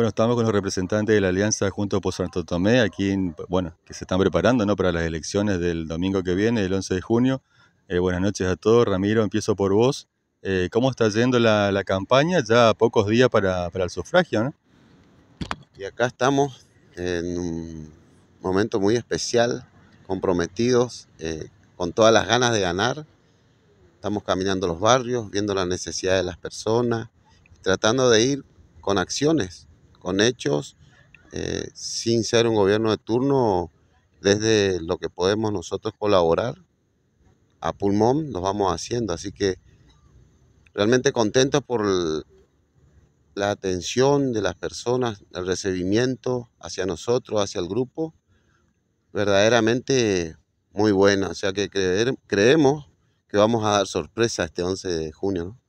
Bueno, estamos con los representantes de la Alianza Junto por Santo Tomé, aquí, bueno, que se están preparando ¿no? para las elecciones del domingo que viene, el 11 de junio. Eh, buenas noches a todos. Ramiro, empiezo por vos. Eh, ¿Cómo está yendo la, campaña? Ya pocos días para, el sufragio, ¿no? Y acá estamos en un momento muy especial, comprometidos, eh, con todas las ganas de ganar. Estamos caminando los barrios, viendo las necesidades de las personas, tratando de ir con acciones con hechos, eh, sin ser un gobierno de turno, desde lo que podemos nosotros colaborar a pulmón, lo vamos haciendo. Así que realmente contentos por la atención de las personas, el recibimiento hacia nosotros, hacia el grupo, verdaderamente muy buena. O sea que creemos que vamos a dar sorpresa este 11 de junio. ¿no?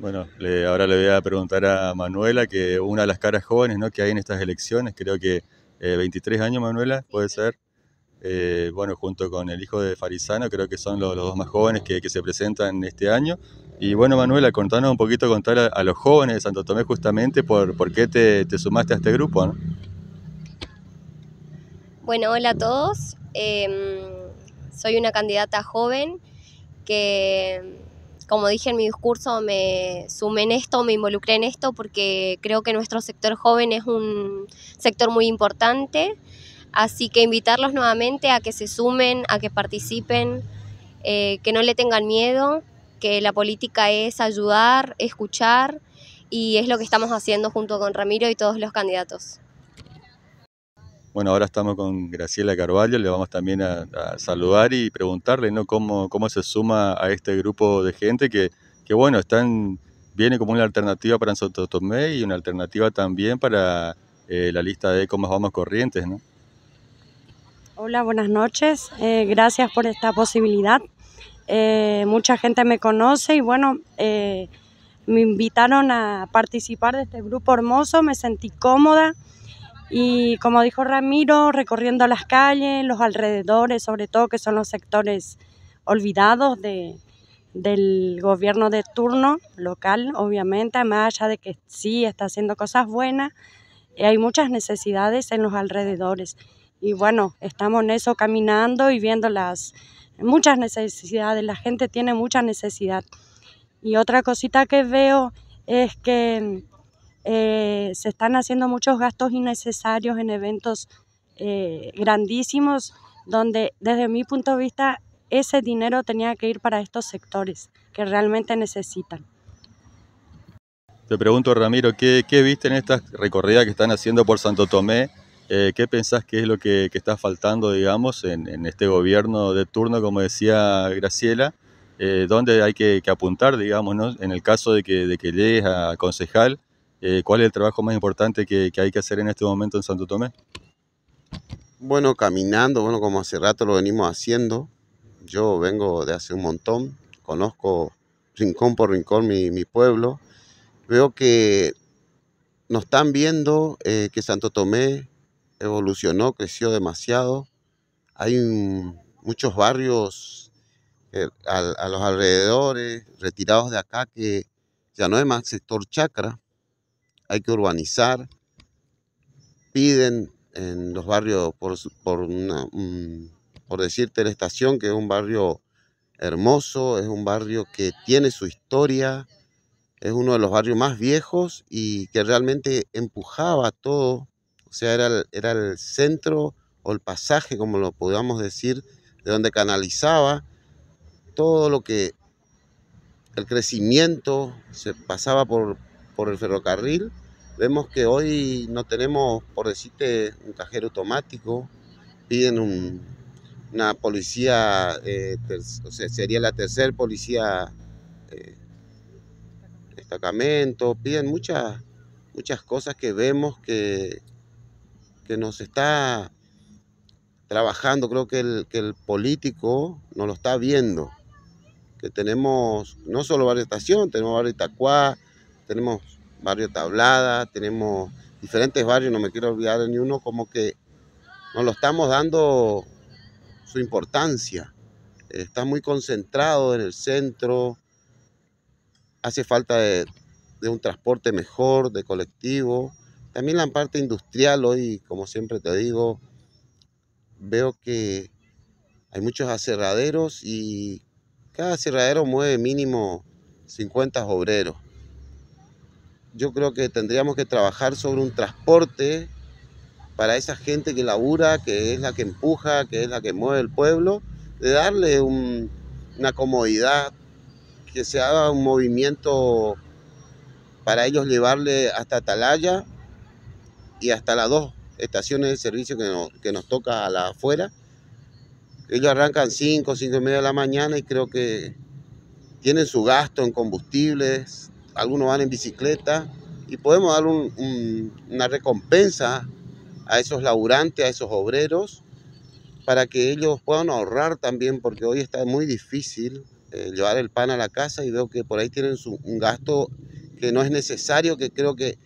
Bueno, ahora le voy a preguntar a Manuela, que una de las caras jóvenes ¿no? que hay en estas elecciones, creo que 23 eh, años Manuela, puede ser. Eh, bueno, junto con el hijo de Farisano, creo que son los, dos más jóvenes que, se presentan este año. Y bueno, Manuela, contanos un poquito, contar a, los jóvenes de Santo Tomé justamente por, por qué te, sumaste a este grupo. ¿no? Bueno, hola a todos. Em, soy una candidata joven que como dije en mi discurso, me sumé en esto, me involucré en esto porque creo que nuestro sector joven es un sector muy importante. Así que invitarlos nuevamente a que se sumen, a que participen, eh, que no le tengan miedo, que la política es ayudar, escuchar y es lo que estamos haciendo junto con Ramiro y todos los candidatos. Bueno, ahora estamos con Graciela Carvalho, le vamos también a, saludar y preguntarle ¿no? Cómo, cómo, se suma a este grupo de gente que, que bueno, están, viene como una alternativa para Santo Tomé y una alternativa también para eh, la lista de Comas Vamos Corrientes. ¿no? Hola, buenas noches. Eh, gracias por esta posibilidad. Eh, mucha gente me conoce y bueno, me invitaron a participar de este grupo hermoso, me sentí cómoda, y como dijo Ramiro, recorriendo las calles, los alrededores, sobre todo que son los sectores olvidados del gobierno de turno local, obviamente, más allá de que sí está haciendo cosas buenas, eh, hay muchas necesidades en los alrededores. Y bueno, estamos en eso caminando y viendo las muchas necesidades, la gente tiene mucha necesidad. Y otra cosita que veo es que eh, se están haciendo muchos gastos innecesarios en eventos eh, grandísimos, donde desde mi punto de vista ese dinero tenía que ir para estos sectores que realmente necesitan. Te pregunto, Ramiro, ¿qué, qué viste en estas recorridas que están haciendo por Santo Tomé? Eh, ¿Qué pensás que es lo que, está faltando, digamos, en, este gobierno de turno, como decía Graciela? ¿Dónde hay que, apuntar, digamos, en el caso de que, de que llegues a concejal? Eh, ¿Cuál es el trabajo más importante que, hay que hacer en este momento en Santo Tomé? Bueno, caminando, bueno, como hace rato lo venimos haciendo. Yo vengo de hace un montón, conozco rincón por rincón mi, pueblo. Veo que nos están viendo eh, que Santo Tomé evolucionó, creció demasiado. Hay muchos barrios eh, a, a los alrededores, retirados de acá, que ya no es más sector chacra, hay que urbanizar. Piden en los barrios, por, por, la estación, que es un barrio hermoso, es un barrio que tiene su historia, es uno de los barrios más viejos y que realmente empujaba todo, o sea, era el, era el centro o el pasaje, como lo podamos decir, de donde canalizaba todo lo que el crecimiento se pasaba por, por el ferrocarril Vemos que hoy no tenemos, por decirte, un cajero automático, piden un, una policía, eh, sería la tercera policía de eh, destacamento, piden muchas, muchas cosas que vemos que, que nos está trabajando, creo que el, político nos lo está viendo, que tenemos no solo Barrio Estación, tenemos Barrio Itacuá, tenemos barrio Tablada, tenemos diferentes barrios, no me quiero olvidar de ni uno, como que nos lo estamos dando su importancia. Está muy concentrado en el centro, hace falta de, de un transporte mejor, de colectivo. También la parte industrial hoy, como siempre te digo, veo que hay muchos aserraderos y cada aserradero mueve mínimo 50 obreros yo creo que tendríamos que trabajar sobre un transporte para esa gente que labura, que es la que empuja, que es la que mueve el pueblo, de darle una comodidad, que se haga un movimiento para ellos llevarle hasta Atalaya y hasta las dos estaciones de servicio que, que nos toca a la afuera. Ellos arrancan 5, 5 y media de la mañana y creo que tienen su gasto en combustibles, algunos van en bicicleta y podemos dar una recompensa a esos laburantes, a esos obreros, para que ellos puedan ahorrar también, porque hoy está muy difícil eh, llevar el pan a la casa y veo que por ahí tienen un gasto que no es necesario, que creo que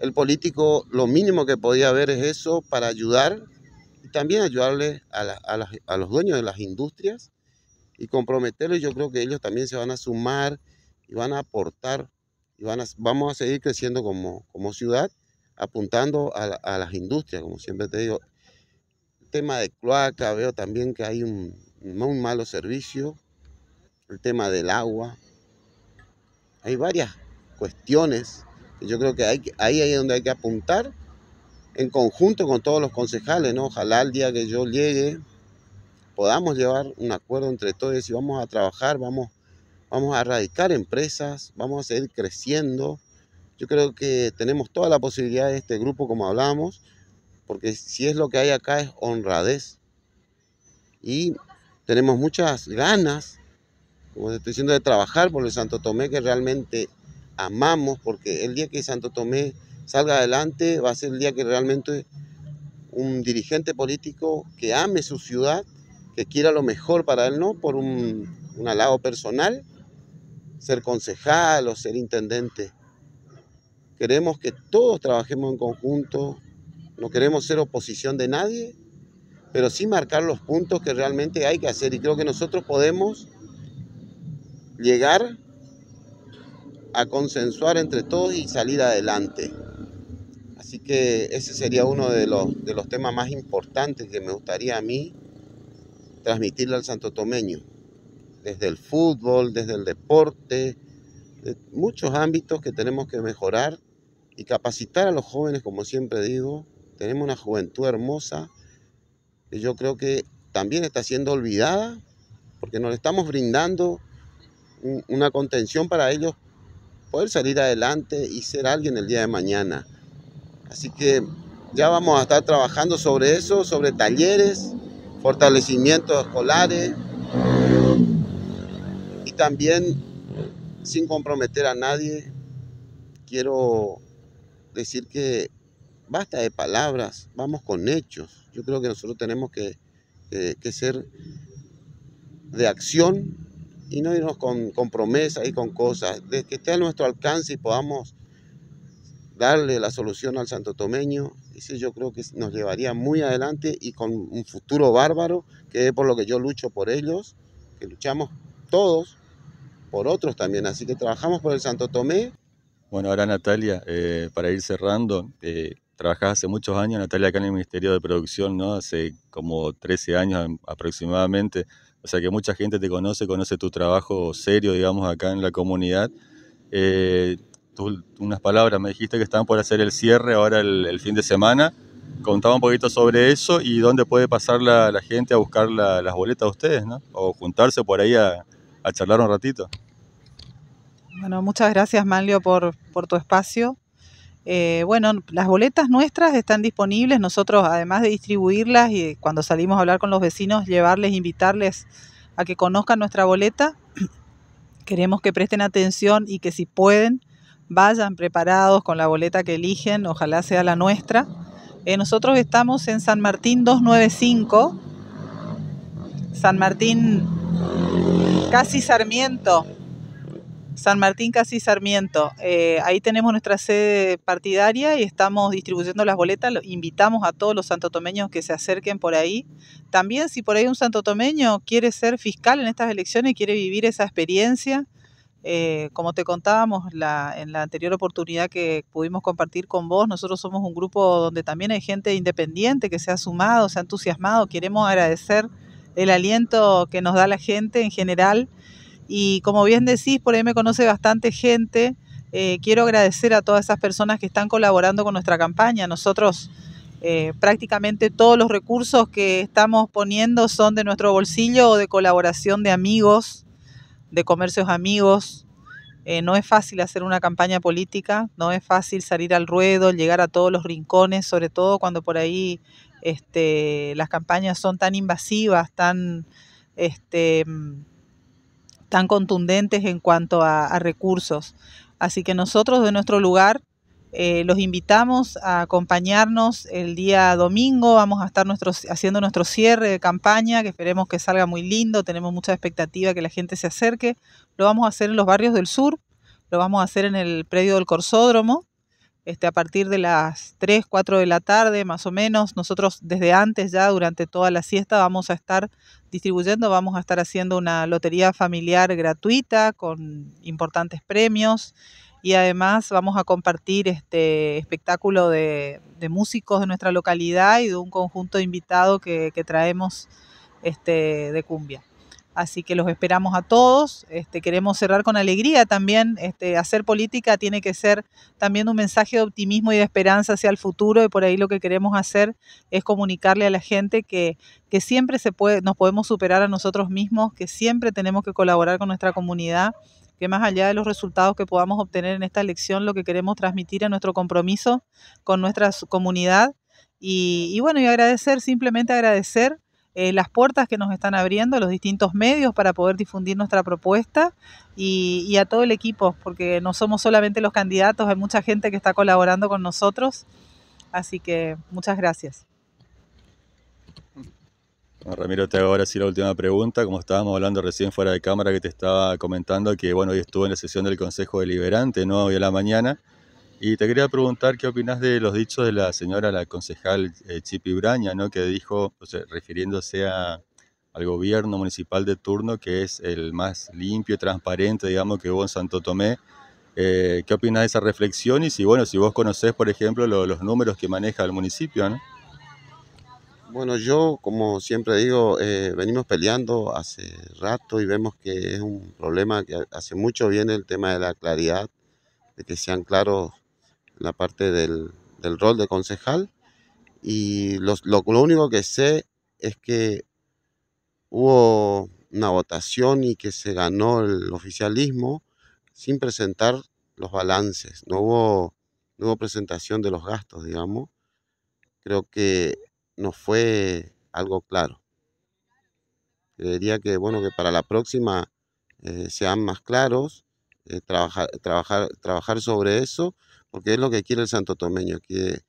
el político lo mínimo que podía haber es eso para ayudar y también ayudarle a, a los dueños de las industrias y comprometerlos. Yo creo que ellos también se van a sumar y van a aportar y vamos a seguir creciendo como, como ciudad, apuntando a, las industrias, como siempre te digo. El tema de cloaca, veo también que hay un, un malo servicio, el tema del agua. Hay varias cuestiones que yo creo que hay, ahí es donde hay que apuntar en conjunto con todos los concejales, Ojalá el día que yo llegue podamos llevar un acuerdo entre todos y vamos a trabajar, vamos vamos a erradicar empresas, vamos a seguir creciendo. Yo creo que tenemos toda la posibilidad de este grupo, como hablamos, porque si es lo que hay acá es honradez. Y tenemos muchas ganas, como te estoy diciendo, de trabajar por el Santo Tomé que realmente amamos, porque el día que Santo Tomé salga adelante va a ser el día que realmente un dirigente político que ame su ciudad, que quiera lo mejor para él, no por un, un personal, ser concejal o ser intendente. Queremos que todos trabajemos en conjunto, no queremos ser oposición de nadie, pero sí marcar los puntos que realmente hay que hacer y creo que nosotros podemos llegar a consensuar entre todos y salir adelante. Así que ese sería uno de los, de los temas más importantes que me gustaría a mí transmitirle al santo Tomeño desde el fútbol, desde el deporte, muchos ámbitos que tenemos que mejorar y capacitar a los jóvenes, como siempre digo. Tenemos una juventud hermosa que yo creo que también está siendo olvidada porque nos estamos brindando una contención para ellos poder salir adelante y ser alguien el día de mañana. Así que ya vamos a estar trabajando sobre eso, sobre talleres, fortalecimientos escolares, también, sin comprometer a nadie, quiero decir que basta de palabras, vamos con hechos. Yo creo que nosotros tenemos que, ser de acción y no irnos con, promesas y con cosas, de que esté a nuestro alcance y podamos darle la solución al santo tomeño, eso yo creo que nos llevaría muy adelante y con un futuro bárbaro, que es por lo que yo lucho por ellos, que luchamos todos por otros también. Así que trabajamos por el Santo Tomé. Bueno, ahora Natalia, eh, para ir cerrando, eh, trabajás hace muchos años, Natalia, acá en el Ministerio de Producción, ¿no? Hace como 13 años aproximadamente. O sea que mucha gente te conoce, conoce tu trabajo serio, digamos, acá en la comunidad. Eh, tú, unas palabras, me dijiste que estaban por hacer el cierre ahora el, fin de semana. Contaba un poquito sobre eso y dónde puede pasar la, gente a buscar las boletas de ustedes, ¿no? O juntarse por ahí a, a charlar un ratito. Bueno, muchas gracias Manlio por, por tu espacio. Eh, bueno, las boletas nuestras están disponibles. Nosotros, además de distribuirlas y cuando salimos a hablar con los vecinos, llevarles, invitarles a que conozcan nuestra boleta, queremos que presten atención y que si pueden, vayan preparados con la boleta que eligen, ojalá sea la nuestra. Eh, nosotros estamos en San Martín 295 San Martín Casi Sarmiento. San Martín Casi Sarmiento. Eh, ahí tenemos nuestra sede partidaria y estamos distribuyendo las boletas. Invitamos a todos los santotomeños que se acerquen por ahí. También si por ahí un santotomeño quiere ser fiscal en estas elecciones, quiere vivir esa experiencia, eh, como te contábamos en la anterior oportunidad que pudimos compartir con vos, nosotros somos un grupo donde también hay gente independiente que se ha sumado, se ha entusiasmado. Queremos agradecer el aliento que nos da la gente en general. Y como bien decís, por ahí me conoce bastante gente. Eh, quiero agradecer a todas esas personas que están colaborando con nuestra campaña. Nosotros eh, prácticamente todos los recursos que estamos poniendo son de nuestro bolsillo o de colaboración de amigos, de comercios amigos, eh, no es fácil hacer una campaña política, no es fácil salir al ruedo, llegar a todos los rincones, sobre todo cuando por ahí este, las campañas son tan invasivas, tan, este, mm, tan contundentes en cuanto a recursos. Así que nosotros de nuestro lugar eh, los invitamos a acompañarnos el día domingo. Vamos a estar haciendo nuestro cierre de campaña, que esperemos que salga muy lindo. Tenemos mucha expectativa que la gente se acerque. Lo vamos a hacer en los barrios del sur, lo vamos a hacer en el predio del Corsódromo. Este, a partir de las 3, 4 de la tarde más o menos. Nosotros desde antes ya, durante toda la siesta, vamos a estar distribuyendo, vamos a estar haciendo una lotería familiar gratuita con importantes premios y además vamos a compartir este espectáculo de, músicos de nuestra localidad y de un conjunto de invitados que, traemos este, de cumbia. Así que los esperamos a todos. Este, queremos cerrar con alegría también. Este, hacer política tiene que ser también un mensaje de optimismo y de esperanza hacia el futuro. Y por ahí lo que queremos hacer es comunicarle a la gente que, que siempre se puede, nos podemos superar a nosotros mismos, que siempre tenemos que colaborar con nuestra comunidad que más allá de los resultados que podamos obtener en esta elección, lo que queremos transmitir es nuestro compromiso con nuestra comunidad y, bueno, y agradecer, simplemente agradecer eh, las puertas que nos están abriendo, los distintos medios para poder difundir nuestra propuesta y, a todo el equipo, porque no somos solamente los candidatos, hay mucha gente que está colaborando con nosotros. Así que muchas gracias. Ramiro, te hago ahora sí la última pregunta. Como estábamos hablando recién fuera de cámara, que te estaba comentando que bueno, hoy estuvo en la sesión del Consejo Deliberante, ¿no? Hoy a la mañana. Y te quería preguntar qué opinas de los dichos de la señora, la concejal eh, Chipi Braña, ¿no? que dijo, refiriéndose al gobierno municipal de turno, que es el más limpio, y transparente, digamos, que hubo en Santo Tomé. Eh, ¿Qué opinas de esa reflexión? Y si, bueno, si vos conocés, por ejemplo, los números que maneja el municipio, ¿no? Bueno, yo como siempre digo, eh, venimos peleando hace rato y vemos que es un problema que hace mucho viene el tema de la claridad, de que sean claros la parte del, del rol de concejal. Y lo, lo único que sé es que hubo una votación y que se ganó el oficialismo sin presentar los balances, no hubo, no hubo presentación de los gastos, digamos. Creo que no fue algo claro. Creería que, bueno, que para la próxima eh, sean más claros, eh, trabajar, trabajar, trabajar sobre eso, porque es lo que quiere el santo tomeño, quiere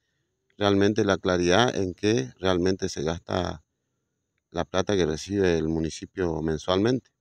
realmente la claridad en qué realmente se gasta la plata que recibe el municipio mensualmente.